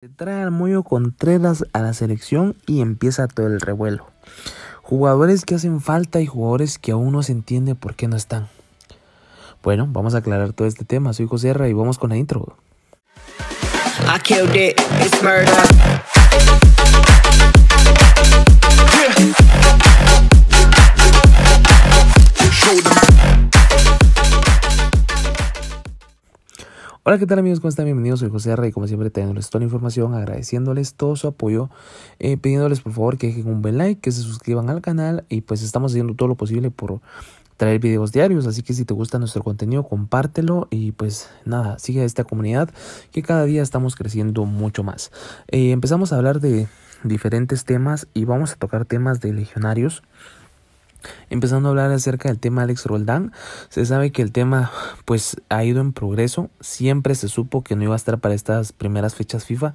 Se trae al con Contreras a la selección y empieza todo el revuelo. Jugadores que hacen falta y jugadores que aún no se entiende por qué no están. Bueno, vamos a aclarar todo este tema. Soy José R. y vamos con la intro. Hola, ¿qué tal amigos? ¿Cómo están? Bienvenidos, soy José R. Y como siempre, teniendo toda la información, agradeciéndoles todo su apoyo, eh, pidiéndoles por favor que dejen un buen like, que se suscriban al canal y pues estamos haciendo todo lo posible por traer videos diarios, así que si te gusta nuestro contenido, compártelo y pues nada, sigue a esta comunidad que cada día estamos creciendo mucho más. Eh, empezamos a hablar de diferentes temas y vamos a tocar temas de legionarios. Empezando a hablar acerca del tema Alex Roldán, se sabe que el tema pues ha ido en progreso, siempre se supo que no iba a estar para estas primeras fechas FIFA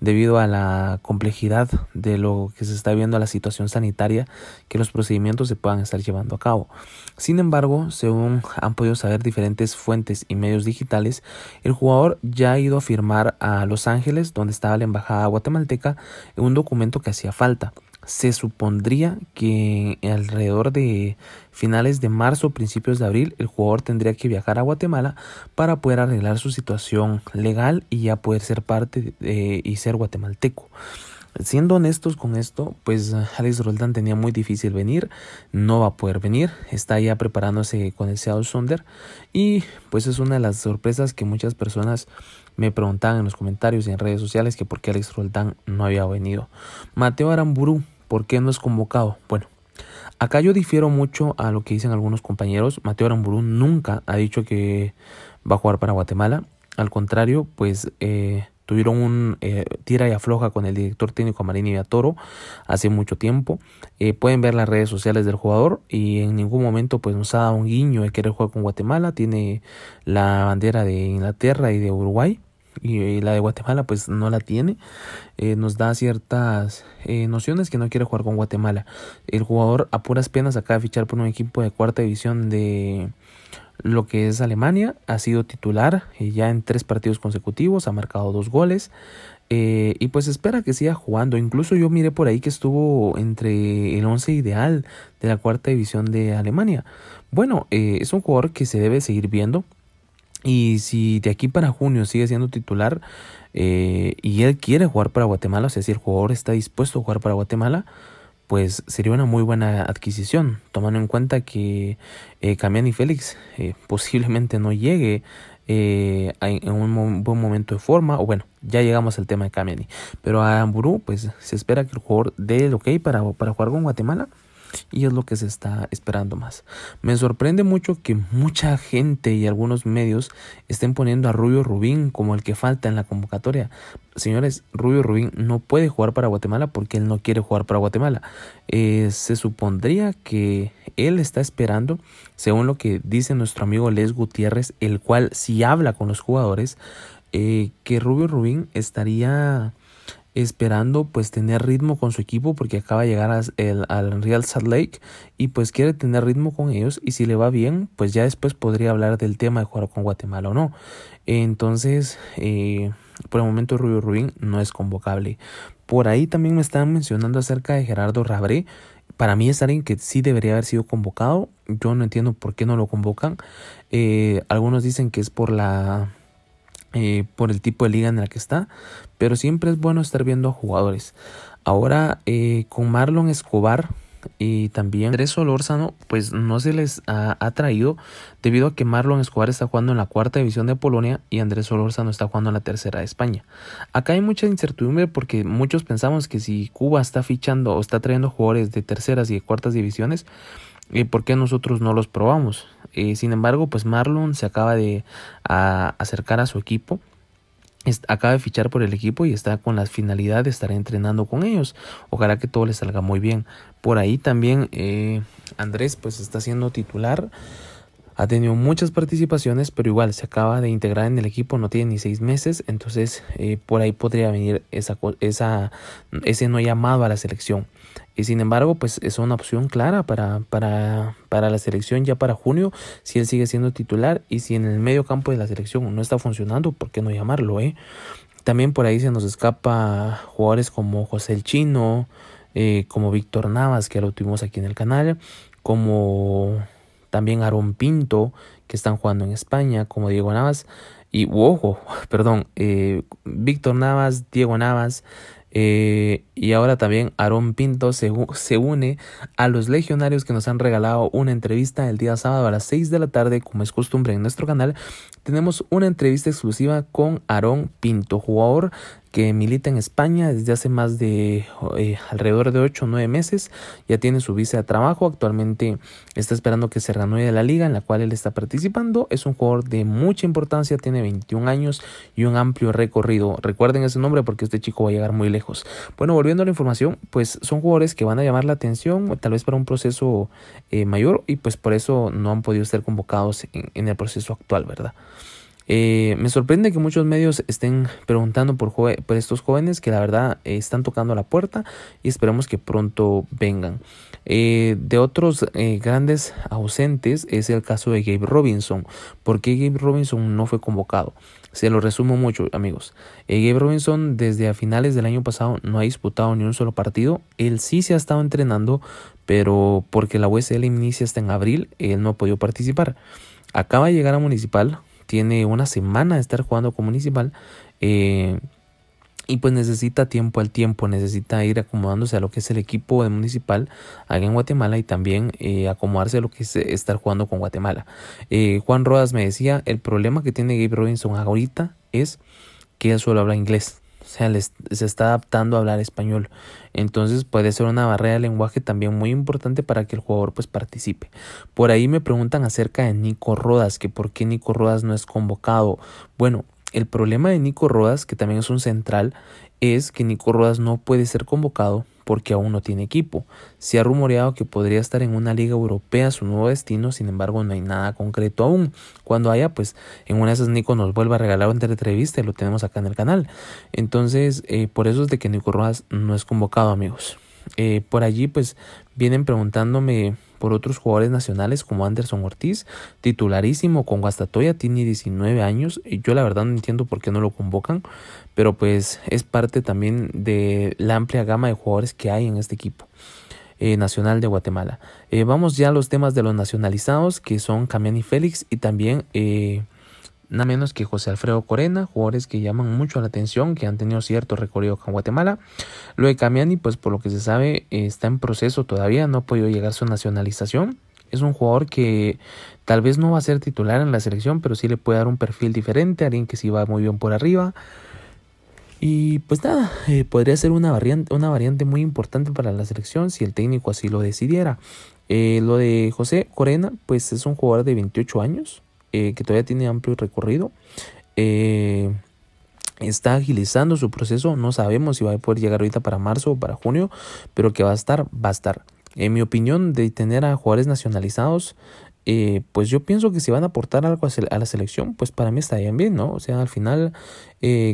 debido a la complejidad de lo que se está viendo la situación sanitaria que los procedimientos se puedan estar llevando a cabo. Sin embargo, según han podido saber diferentes fuentes y medios digitales, el jugador ya ha ido a firmar a Los Ángeles, donde estaba la embajada guatemalteca, un documento que hacía falta se supondría que alrededor de finales de marzo o principios de abril el jugador tendría que viajar a Guatemala para poder arreglar su situación legal y ya poder ser parte y ser guatemalteco. Siendo honestos con esto, pues Alex Roldán tenía muy difícil venir, no va a poder venir, está ya preparándose con el Seattle Sonder y pues es una de las sorpresas que muchas personas me preguntaban en los comentarios y en redes sociales que por qué Alex Roldán no había venido. Mateo Aramburu ¿Por qué no es convocado? Bueno, acá yo difiero mucho a lo que dicen algunos compañeros. Mateo Aramburú nunca ha dicho que va a jugar para Guatemala. Al contrario, pues eh, tuvieron un eh, tira y afloja con el director técnico Marini Toro hace mucho tiempo. Eh, pueden ver las redes sociales del jugador y en ningún momento pues nos ha dado un guiño de querer jugar con Guatemala. Tiene la bandera de Inglaterra y de Uruguay y eh, la de Guatemala pues no la tiene eh, nos da ciertas eh, nociones que no quiere jugar con Guatemala el jugador a puras penas acaba de fichar por un equipo de cuarta división de lo que es Alemania ha sido titular ya en tres partidos consecutivos ha marcado dos goles y pues espera que siga jugando incluso yo miré por ahí que estuvo entre el once ideal de la cuarta división de Alemania bueno es un jugador que se debe seguir viendo y si de aquí para junio sigue siendo titular eh, y él quiere jugar para Guatemala, o sea, si el jugador está dispuesto a jugar para Guatemala, pues sería una muy buena adquisición, tomando en cuenta que eh, y Félix eh, posiblemente no llegue eh, en un buen momento de forma, o bueno, ya llegamos al tema de Camiani, pero a Amburú, pues se espera que el jugador dé el ok para, para jugar con Guatemala y es lo que se está esperando más. Me sorprende mucho que mucha gente y algunos medios estén poniendo a Rubio Rubín como el que falta en la convocatoria. Señores, Rubio Rubín no puede jugar para Guatemala porque él no quiere jugar para Guatemala. Eh, se supondría que él está esperando, según lo que dice nuestro amigo Les Gutiérrez, el cual si habla con los jugadores, eh, que Rubio Rubín estaría esperando pues tener ritmo con su equipo porque acaba de llegar al Real Salt Lake y pues quiere tener ritmo con ellos y si le va bien pues ya después podría hablar del tema de jugar con Guatemala o no. Entonces eh, por el momento Rubio Rubín no es convocable. Por ahí también me están mencionando acerca de Gerardo Rabré. Para mí es alguien que sí debería haber sido convocado. Yo no entiendo por qué no lo convocan. Eh, algunos dicen que es por la eh, por el tipo de liga en la que está, pero siempre es bueno estar viendo a jugadores. Ahora eh, con Marlon Escobar y también Andrés Solórzano, pues no se les ha, traído debido a que Marlon Escobar está jugando en la cuarta división de Polonia y Andrés Solórzano está jugando en la tercera de España. Acá hay mucha incertidumbre porque muchos pensamos que si Cuba está fichando o está trayendo jugadores de terceras y de cuartas divisiones, eh, ¿por qué nosotros no los probamos? Eh, sin embargo, pues Marlon se acaba de acercar a su equipo acaba de fichar por el equipo y está con la finalidad de estar entrenando con ellos. Ojalá que todo le salga muy bien. Por ahí también eh, Andrés pues está siendo titular. Ha tenido muchas participaciones, pero igual se acaba de integrar en el equipo, no tiene ni seis meses, entonces eh, por ahí podría venir esa, esa, ese no llamado a la selección. Y sin embargo, pues es una opción clara para, para, la selección ya para junio, si él sigue siendo titular y si en el medio campo de la selección no está funcionando, ¿por qué no llamarlo? Eh? También por ahí se nos escapa jugadores como José el Chino, eh, como Víctor Navas, que ya lo tuvimos aquí en el canal, como también Aaron Pinto, que están jugando en España, como Diego Navas, y ojo, perdón, eh, Víctor Navas, Diego Navas, eh, y ahora también Aarón Pinto se, se, une a los legionarios que nos han regalado una entrevista el día sábado a las 6 de la tarde, como es costumbre en nuestro canal. Tenemos una entrevista exclusiva con Aarón Pinto, jugador que milita en España desde hace más de eh, alrededor de 8 o 9 meses. Ya tiene su visa de trabajo. Actualmente está esperando que se renueve la liga en la cual él está participando. Es un jugador de mucha importancia, tiene 21 años y un amplio recorrido. Recuerden ese nombre porque este chico va a llegar muy lejos. Bueno, volviendo a la información, pues son jugadores que van a llamar la atención, tal vez para un proceso eh, mayor y pues por eso no han podido ser convocados en el proceso actual, ¿verdad? Eh, me sorprende que muchos medios estén preguntando por, estos jóvenes que la verdad eh, están tocando la puerta y esperemos que pronto vengan. Eh, de otros grandes ausentes es el caso de Gabe Robinson. ¿Por qué Gabe Robinson no fue convocado? Se lo resumo mucho, amigos. Gabe Robinson desde a finales del año pasado no ha disputado ni un solo partido. Él sí se ha estado entrenando, pero porque la USL inicia hasta en abril, él no ha podido participar. Acaba de llegar a Municipal, tiene una semana de estar jugando con Municipal. Eh, y pues necesita tiempo al tiempo, necesita ir acomodándose a lo que es el equipo de municipal aquí en Guatemala y también eh, acomodarse a lo que es eh, estar jugando con Guatemala. Juan Rodas me decía, el problema que tiene Gabe Robinson ahorita es que él solo habla inglés sea, se está adaptando a hablar español. Entonces puede ser una barrera de lenguaje también muy importante para que el jugador pues participe. Por ahí me preguntan acerca de Nico Rodas, que por qué Nico Rodas no es convocado. Bueno, el problema de Nico Rodas, que también es un central, es que Nico Rodas no puede ser convocado porque aún no tiene equipo. Se ha rumoreado que podría estar en una liga europea su nuevo destino, sin embargo no hay nada concreto aún. Cuando haya, pues en una de esas Nico nos vuelva a regalar una entrevista y lo tenemos acá en el canal. Entonces, eh, por eso es de que Nico Rojas no es convocado, amigos. Eh, por allí, pues vienen preguntándome por otros jugadores nacionales como Anderson Ortiz, titularísimo con Guastatoya, tiene 19 años y yo la verdad no entiendo por qué no lo convocan, pero pues es parte también de la amplia gama de jugadores que hay en este equipo. Eh, nacional de Guatemala. Eh, vamos ya a los temas de los nacionalizados que son y Félix y también eh, nada menos que José Alfredo Corena, jugadores que llaman mucho la atención, que han tenido cierto recorrido con Guatemala. Lo de Camiani, pues por lo que se sabe, está en proceso todavía, no ha podido llegar a su nacionalización. Es un jugador que tal vez no va a ser titular en la selección, pero sí le puede dar un perfil diferente, alguien que sí va muy bien por arriba. Y pues nada, eh, podría ser una variante, muy importante para la selección si el técnico así lo decidiera. Eh, lo de José Corena, pues es un jugador de 28 años, eh, que todavía tiene amplio recorrido. Eh, está agilizando su proceso, no sabemos si va a poder llegar ahorita para marzo o para junio, pero que va a estar, va a estar. En mi opinión, de tener a jugadores nacionalizados, eh, pues yo pienso que si van a aportar algo a, la selección, pues para mí estarían bien, ¿no? O sea, al final,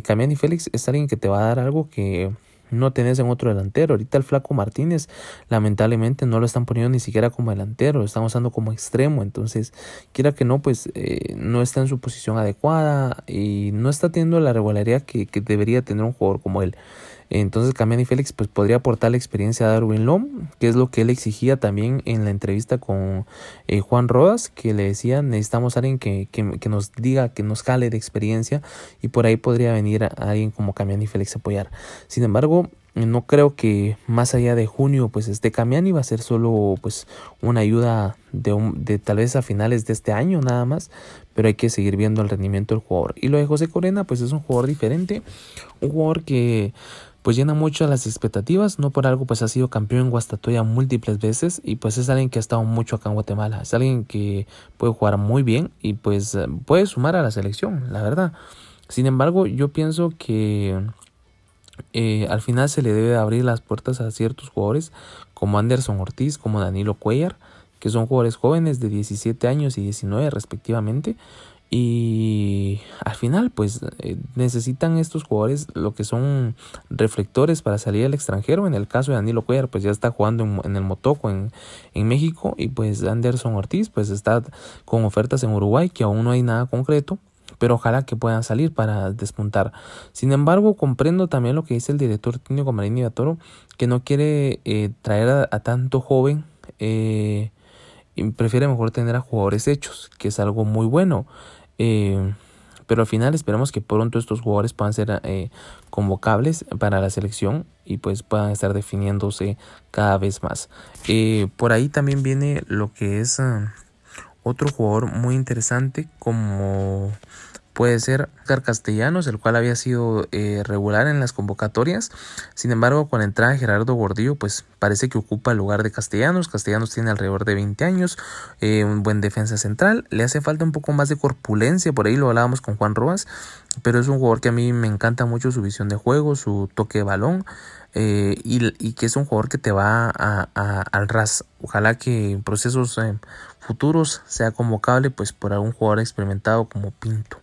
Camián y Félix es alguien que te va a dar algo que no tenés en otro delantero. Ahorita el flaco Martínez, lamentablemente, no lo están poniendo ni siquiera como delantero, lo están usando como extremo. Entonces, quiera que no, pues eh, no está en su posición adecuada y no está teniendo la regularidad que, que debería tener un jugador como él. Entonces Camiani Félix pues, podría aportar la experiencia a Darwin Lom, que es lo que él exigía también en la entrevista con eh, Juan Rodas, que le decía, necesitamos a alguien que, nos diga, que nos jale de experiencia y por ahí podría venir alguien como Camiani Félix a apoyar. Sin embargo, no creo que más allá de junio pues este Camiani va a ser solo pues una ayuda de, de tal vez a finales de este año nada más pero hay que seguir viendo el rendimiento del jugador y lo de José Corena pues es un jugador diferente un jugador que pues llena mucho las expectativas, no por algo pues ha sido campeón en Guastatoya múltiples veces y pues es alguien que ha estado mucho acá en Guatemala, es alguien que puede jugar muy bien y pues eh, puede sumar a la selección, la verdad. Sin embargo, yo pienso que eh, al final se le debe abrir las puertas a ciertos jugadores como Anderson Ortiz, como Danilo Cuellar, que son jugadores jóvenes de 17 años y 19 respectivamente y final pues eh, necesitan estos jugadores lo que son reflectores para salir al extranjero. En el caso de Danilo Cuellar pues ya está jugando en, el Motoco en, México y pues Anderson Ortiz pues está con ofertas en Uruguay que aún no hay nada concreto. Pero ojalá que puedan salir para despuntar. Sin embargo, comprendo también lo que dice el director técnico Marini toro que no quiere eh, traer a, tanto joven eh, y prefiere mejor tener a jugadores hechos, que es algo muy bueno. Pero al final esperamos que pronto estos jugadores puedan ser eh, convocables para la selección y pues puedan estar definiéndose cada vez más. Eh, por ahí también viene lo que es ah, otro jugador muy interesante como puede ser Oscar Castellanos, el cual había sido eh, regular en las convocatorias. Sin embargo, con la entrada de Gerardo Gordillo, pues parece que ocupa el lugar de Castellanos. Castellanos tiene alrededor de 20 años, eh, un buen defensa central. Le hace falta un poco más de corpulencia, por ahí lo hablábamos con Juan Roas, pero es un jugador que a mí me encanta mucho su visión de juego, su toque de balón. Eh, y, que es un jugador que te va al ras. Ojalá que procesos futuros sea convocable pues por algún jugador experimentado como Pinto.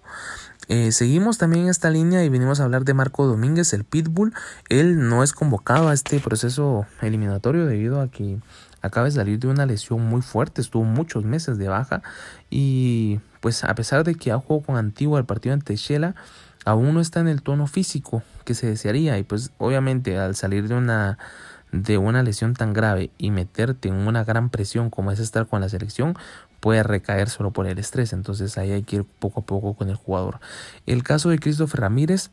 Eh, seguimos también esta línea y venimos a hablar de Marco Domínguez, el Pitbull. Él no es convocado a este proceso eliminatorio debido a que acaba de salir de una lesión muy fuerte, estuvo muchos meses de baja y pues a pesar de que ha jugado con Antigua el partido ante Shela, aún no está en el tono físico que se desearía y pues obviamente al salir de una de una lesión tan grave y meterte en una gran presión como es estar con la selección, puede recaer solo por el estrés. Entonces ahí hay que ir poco a poco con el jugador. El caso de Christopher Ramírez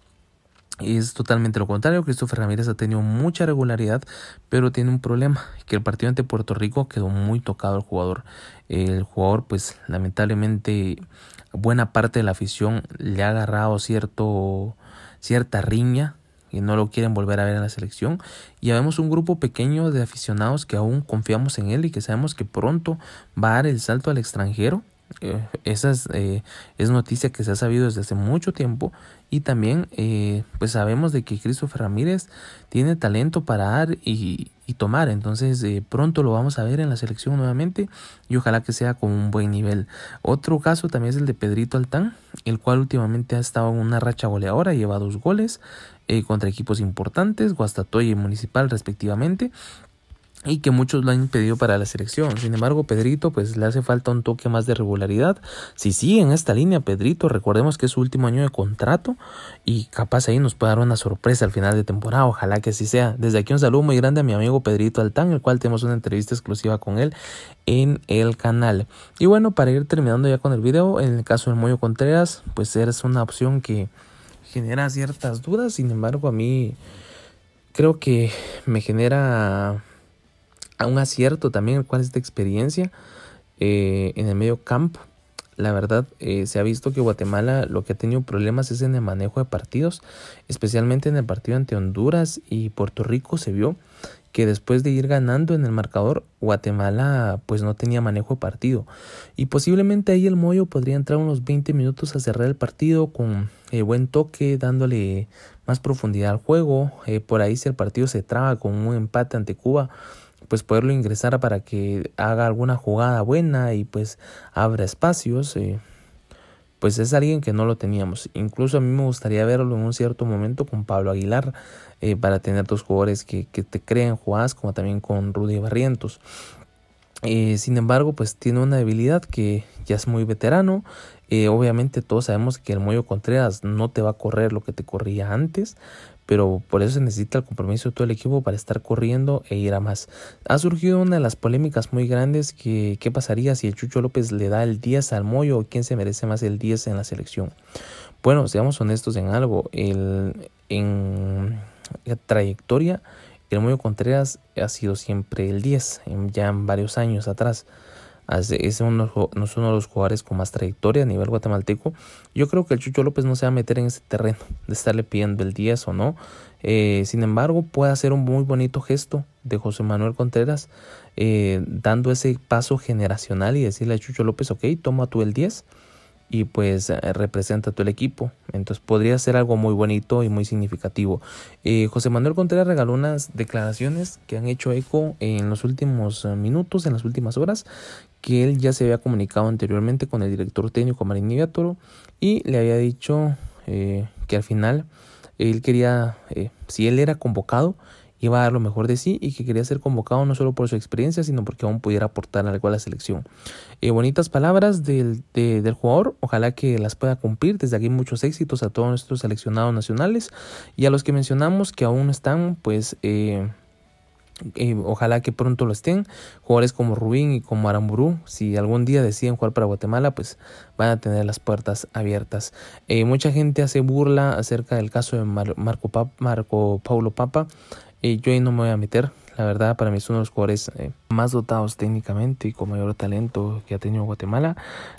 es totalmente lo contrario. Christopher Ramírez ha tenido mucha regularidad, pero tiene un problema, que el partido ante Puerto Rico quedó muy tocado el jugador. El jugador, pues lamentablemente, buena parte de la afición le ha agarrado cierto, cierta riña no lo quieren volver a ver en la selección. Y vemos un grupo pequeño de aficionados que aún confiamos en él y que sabemos que pronto va a dar el salto al extranjero. Eh, esa eh, es, noticia que se ha sabido desde hace mucho tiempo y también eh, pues sabemos de que Christopher Ramírez tiene talento para dar y, y tomar entonces pronto lo vamos a ver en la selección nuevamente y ojalá que sea con un buen nivel otro caso también es el de Pedrito Altán el cual últimamente ha estado en una racha goleadora lleva dos goles eh, contra equipos importantes, Guastatoya y Municipal respectivamente, y que muchos lo han impedido para la selección. Sin embargo, Pedrito pues le hace falta un toque más de regularidad. Si sigue en esta línea Pedrito, recordemos que es su último año de contrato y capaz ahí nos puede dar una sorpresa al final de temporada, ojalá que así sea. Desde aquí un saludo muy grande a mi amigo Pedrito Altán, el cual tenemos una entrevista exclusiva con él en el canal. Y bueno, para ir terminando ya con el video, en el caso del Moyo Contreras, pues eres una opción que genera ciertas dudas, sin embargo a mí creo que me genera un acierto también cuál es esta experiencia eh, en el medio campo. La verdad, eh, se ha visto que Guatemala lo que ha tenido problemas es en el manejo de partidos, especialmente en el partido ante Honduras y Puerto Rico se vio que después de ir ganando en el marcador, Guatemala pues no tenía manejo de partido. Y posiblemente ahí el Moyo podría entrar unos 20 minutos a cerrar el partido con eh, buen toque, dándole más profundidad al juego. Eh, por ahí si el partido se traba con un empate ante Cuba, pues poderlo ingresar para que haga alguna jugada buena y pues abra espacios. Eh pues es alguien que no lo teníamos. Incluso a mí me gustaría verlo en un cierto momento con Pablo Aguilar, eh, para tener dos jugadores que, te creen jugadas, como también con Rudy Barrientos. Eh, sin embargo, pues tiene una debilidad que ya es muy veterano. Eh, obviamente todos sabemos que el Moyo Contreras no te va a correr lo que te corría antes, pero por eso se necesita el compromiso de todo el equipo para estar corriendo e ir a más. Ha surgido una de las polémicas muy grandes que qué pasaría si el Chucho López le da el 10 al Moyo o quién se merece más el 10 en la selección. Bueno, seamos honestos en algo, el, en la trayectoria el Moyo Contreras ha sido siempre el 10, ya en varios años atrás es uno, no es uno de los jugadores con más trayectoria a nivel guatemalteco. Yo creo que el Chucho López no se va a meter en ese terreno de estarle pidiendo el 10 o no. Eh, sin embargo, puede hacer un muy bonito gesto de José Manuel Contreras, eh, dando ese paso generacional y decirle a Chucho López, ok, toma tú el 10 y pues representa a todo el equipo. Entonces podría ser algo muy bonito y muy significativo. Eh, José Manuel Contreras regaló unas declaraciones que han hecho eco en los últimos minutos, en las últimas horas, que él ya se había comunicado anteriormente con el director técnico Marín Toro y le había dicho eh, que al final él quería, eh, si él era convocado, iba a dar lo mejor de sí y que quería ser convocado no solo por su experiencia, sino porque aún pudiera aportar algo a la selección. Eh, bonitas palabras del, jugador, ojalá que las pueda cumplir. Desde aquí muchos éxitos a todos nuestros seleccionados nacionales y a los que mencionamos que aún están, pues ojalá que pronto lo estén. Jugadores como Rubín y como Aramburu si algún día deciden jugar para Guatemala, pues van a tener las puertas abiertas. Eh, mucha gente hace burla acerca del caso de Marco, Pablo Marco Paulo Papa. Y yo ahí no me voy a meter. La verdad, para mí es uno de los jugadores eh, más dotados técnicamente y con mayor talento que ha tenido Guatemala.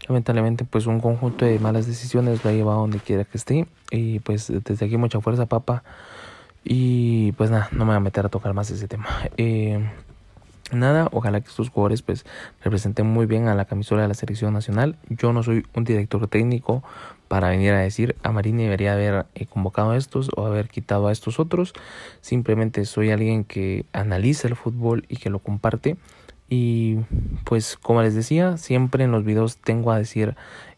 Lamentablemente, pues un conjunto de malas decisiones lo ha llevado donde quiera que esté. Y pues desde aquí mucha fuerza, Papa. Y pues nada, no me voy a meter a tocar más ese tema. Eh, nada, ojalá que estos jugadores pues representen muy bien a la camisola de la selección nacional. Yo no soy un director técnico para venir a decir a ah, Marini debería haber eh, convocado a estos o haber quitado a estos otros. Simplemente soy alguien que analiza el fútbol y que lo comparte. Y pues como les decía, siempre en los videos tengo a decir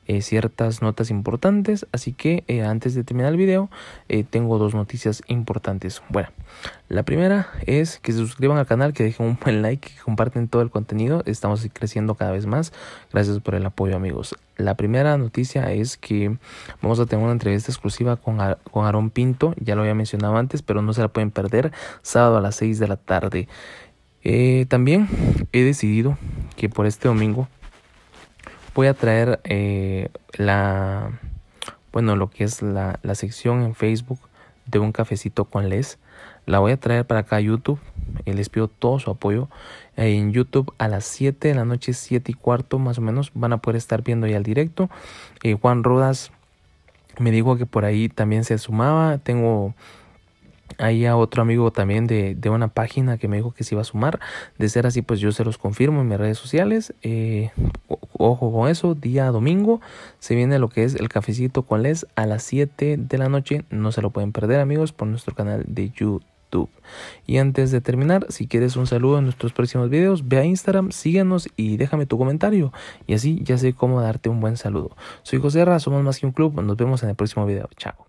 eh, ciertas notas importantes. Así que eh, antes de terminar el video, eh, tengo dos noticias importantes. Bueno, la primera es que se suscriban al canal, que dejen un buen like, que comparten todo el contenido. Estamos creciendo cada vez más. Gracias por el apoyo, amigos. La primera noticia es que vamos a tener una entrevista exclusiva con, Aarón Pinto. Ya lo había mencionado antes, pero no se la pueden perder. Sábado a las 6 de la tarde. también he decidido que por este domingo voy a traer eh, la, bueno, lo que es la, sección en Facebook de un cafecito con Les. La voy a traer para acá a YouTube. Eh, les pido todo su apoyo. Eh, en YouTube a las 7 de la noche, 7 y cuarto más o menos, van a poder estar viendo ya el directo. Juan Rodas me dijo que por ahí también se sumaba. Tengo ahí a otro amigo también de, una página que me dijo que se iba a sumar. De ser así, pues yo se los confirmo en mis redes sociales. Eh, ojo con eso, día domingo se viene lo que es el cafecito con Les a las 7 de la noche. No se lo pueden perder, amigos, por nuestro canal de YouTube. Y antes de terminar, si quieres un saludo en nuestros próximos videos, ve a Instagram, síguenos y déjame tu comentario. Y así ya sé cómo darte un buen saludo. Soy José Rasomos somos más que un club. Nos vemos en el próximo video. Chao.